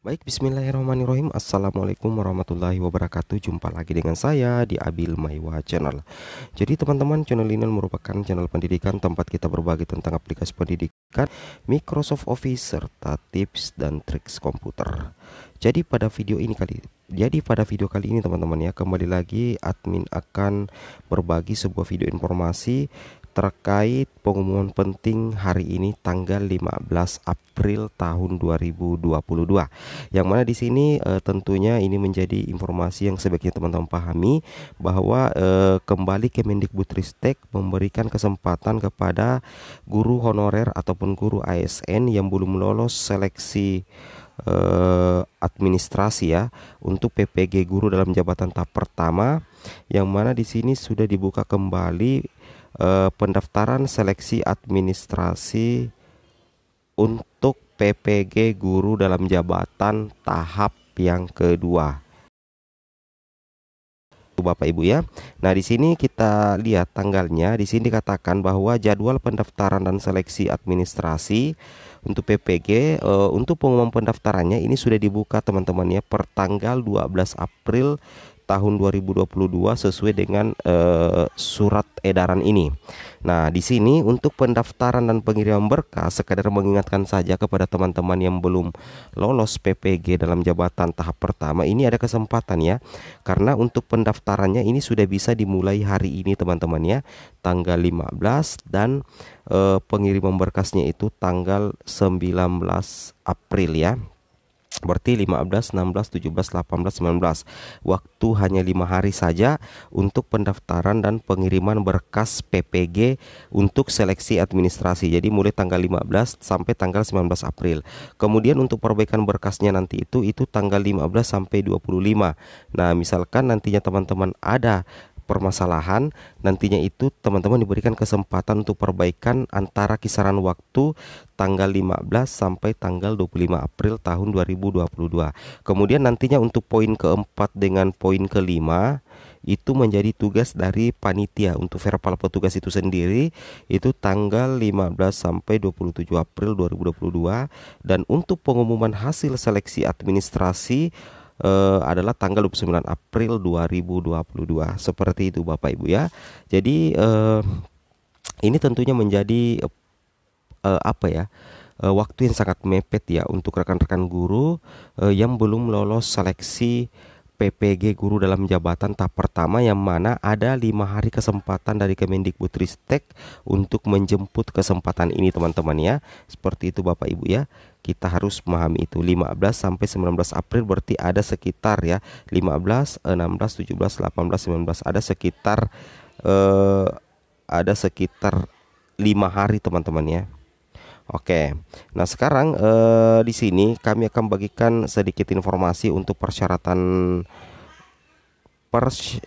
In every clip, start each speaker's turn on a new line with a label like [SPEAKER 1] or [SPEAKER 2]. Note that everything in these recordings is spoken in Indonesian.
[SPEAKER 1] Baik, bismillahirrahmanirrahim Assalamualaikum warahmatullahi wabarakatuh Jumpa lagi dengan saya di Abil Maiwa Channel Jadi teman-teman, channel ini merupakan channel pendidikan Tempat kita berbagi tentang aplikasi pendidikan Microsoft Office Serta tips dan triks komputer Jadi pada video ini kali jadi pada video kali ini teman-teman ya kembali lagi admin akan berbagi sebuah video informasi terkait pengumuman penting hari ini tanggal 15 April tahun 2022. Yang mana di sini e, tentunya ini menjadi informasi yang sebaiknya teman-teman pahami bahwa e, kembali Kemendikbudristek memberikan kesempatan kepada guru honorer ataupun guru ASN yang belum lolos seleksi eh, administrasi ya untuk PPG guru dalam jabatan tahap pertama yang mana di sini sudah dibuka kembali eh, pendaftaran seleksi administrasi untuk PPG guru dalam jabatan tahap yang kedua. Bapak Ibu ya. Nah, di sini kita lihat tanggalnya. Di sini dikatakan bahwa jadwal pendaftaran dan seleksi administrasi untuk PPG e, eh, untuk pengumuman pendaftarannya ini sudah dibuka teman-teman ya per tanggal 12 April tahun 2022 sesuai dengan uh, surat edaran ini. Nah, di sini untuk pendaftaran dan pengiriman berkas sekadar mengingatkan saja kepada teman-teman yang belum lolos PPG dalam jabatan tahap pertama ini ada kesempatan ya. Karena untuk pendaftarannya ini sudah bisa dimulai hari ini teman-teman ya, tanggal 15 dan uh, pengiriman berkasnya itu tanggal 19 April ya. Berarti 15, 16, 17, 18, 19 Waktu hanya lima hari saja untuk pendaftaran dan pengiriman berkas PPG untuk seleksi administrasi Jadi mulai tanggal 15 sampai tanggal 19 April Kemudian untuk perbaikan berkasnya nanti itu itu tanggal 15 sampai 25 Nah misalkan nantinya teman-teman ada permasalahan, nantinya itu teman-teman diberikan kesempatan untuk perbaikan antara kisaran waktu tanggal 15 sampai tanggal 25 April tahun 2022. Kemudian nantinya untuk poin keempat dengan poin kelima itu menjadi tugas dari panitia untuk verbal petugas itu sendiri itu tanggal 15 sampai 27 April 2022 dan untuk pengumuman hasil seleksi administrasi uh, adalah tanggal 29 April 2022. Seperti itu Bapak Ibu ya. Jadi uh, ini tentunya menjadi uh, apa ya? eh, waktu yang sangat mepet ya untuk rekan-rekan guru eh, yang belum lolos seleksi PPG guru dalam jabatan tahap pertama yang mana ada lima hari kesempatan dari Kemendikbudristek untuk menjemput kesempatan ini teman-teman ya seperti itu Bapak Ibu ya kita harus memahami itu 15 sampai 19 April berarti ada sekitar ya 15 16 17 18 19 ada sekitar eh, ada sekitar lima hari teman-teman ya Oke. Nah, sekarang eh, di sini kami akan bagikan sedikit informasi untuk persyaratan pers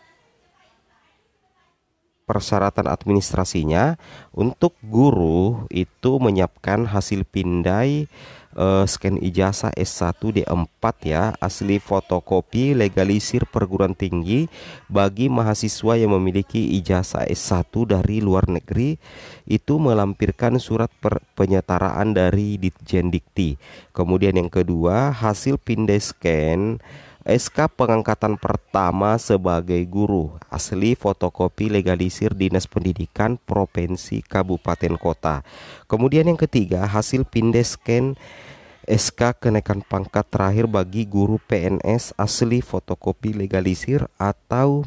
[SPEAKER 1] persyaratan administrasinya untuk guru itu menyiapkan hasil pindai uh, scan ijazah S1 D4 ya, asli fotokopi legalisir perguruan tinggi bagi mahasiswa yang memiliki ijazah S1 dari luar negeri itu melampirkan surat per penyetaraan dari Ditjen Dikti. Kemudian yang kedua, hasil pindai scan SK pengangkatan pertama sebagai guru asli fotokopi legalisir Dinas Pendidikan Provinsi Kabupaten Kota. Kemudian yang ketiga, hasil pindesken SK kenaikan pangkat terakhir bagi guru PNS asli fotokopi legalisir atau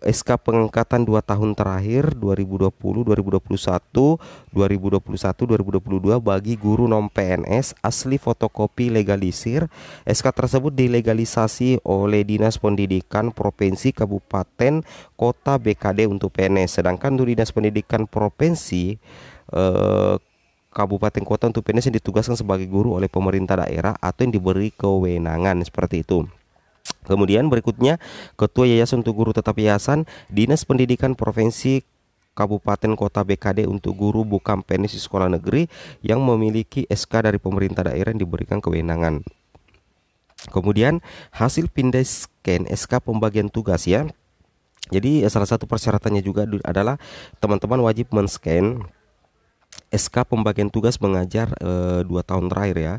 [SPEAKER 1] SK pengangkatan 2 tahun terakhir 2020, 2021, 2021, 2022 bagi guru non PNS asli fotokopi legalisir. SK tersebut dilegalisasi oleh Dinas Pendidikan Provinsi Kabupaten Kota BKD untuk PNS. Sedangkan untuk Dinas Pendidikan Provinsi eh, kabupaten kota untuk PNS yang ditugaskan sebagai guru oleh pemerintah daerah atau yang diberi kewenangan seperti itu. Kemudian berikutnya Ketua Yayasan Untuk Guru Tetap Yayasan Dinas Pendidikan Provinsi Kabupaten Kota BKD untuk guru bukan penis di sekolah negeri yang memiliki SK dari pemerintah daerah yang diberikan kewenangan. Kemudian hasil pindai scan SK pembagian tugas ya. Jadi salah satu persyaratannya juga adalah teman-teman wajib men-scan SK pembagian tugas mengajar e, eh, 2 tahun terakhir ya.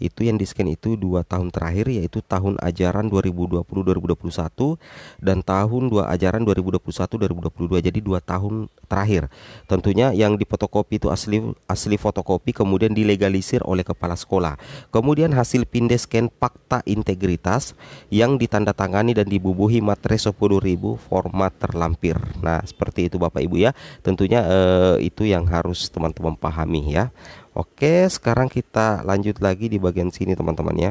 [SPEAKER 1] Itu yang di scan itu dua tahun terakhir yaitu tahun ajaran 2020-2021 dan tahun dua ajaran 2021-2022. Jadi dua tahun terakhir. Tentunya yang dipotokopi itu asli asli fotokopi kemudian dilegalisir oleh kepala sekolah. Kemudian hasil pindes scan fakta integritas yang ditandatangani dan dibubuhi materai 10.000 format terlampir. Nah, seperti itu Bapak Ibu ya. Tentunya e, itu yang harus teman-teman memahami ya. Oke, sekarang kita lanjut lagi di bagian sini teman-teman ya.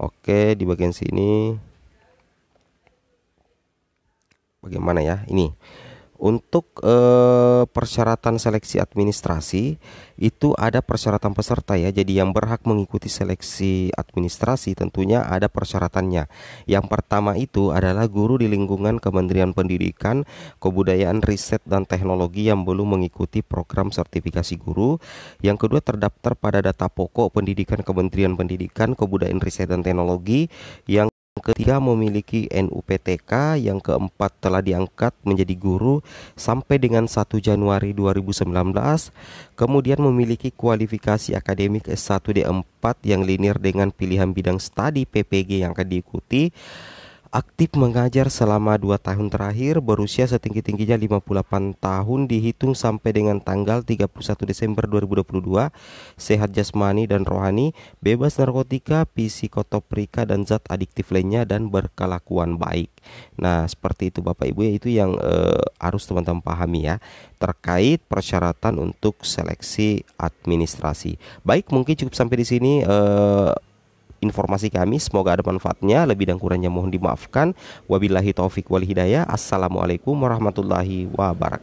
[SPEAKER 1] Oke, di bagian sini bagaimana ya? Ini. Untuk eh, persyaratan seleksi administrasi itu ada persyaratan peserta ya. Jadi yang berhak mengikuti seleksi administrasi tentunya ada persyaratannya. Yang pertama itu adalah guru di lingkungan Kementerian Pendidikan, Kebudayaan, Riset dan Teknologi yang belum mengikuti program sertifikasi guru. Yang kedua terdaftar pada data pokok pendidikan Kementerian Pendidikan, Kebudayaan, Riset dan Teknologi yang ketiga memiliki NUPTK, yang keempat telah diangkat menjadi guru sampai dengan 1 Januari 2019, kemudian memiliki kualifikasi akademik S1D4 yang linear dengan pilihan bidang studi PPG yang akan diikuti aktif mengajar selama 2 tahun terakhir berusia setinggi-tingginya 58 tahun dihitung sampai dengan tanggal 31 Desember 2022 sehat jasmani dan rohani bebas narkotika psikotoprika dan zat adiktif lainnya dan berkelakuan baik nah seperti itu Bapak Ibu ya itu yang eh, harus teman-teman pahami ya terkait persyaratan untuk seleksi administrasi baik mungkin cukup sampai di sini eh, informasi kami. Semoga ada manfaatnya. Lebih dan kurangnya mohon dimaafkan. Wabillahi taufik wal hidayah. Assalamualaikum warahmatullahi wabarakatuh.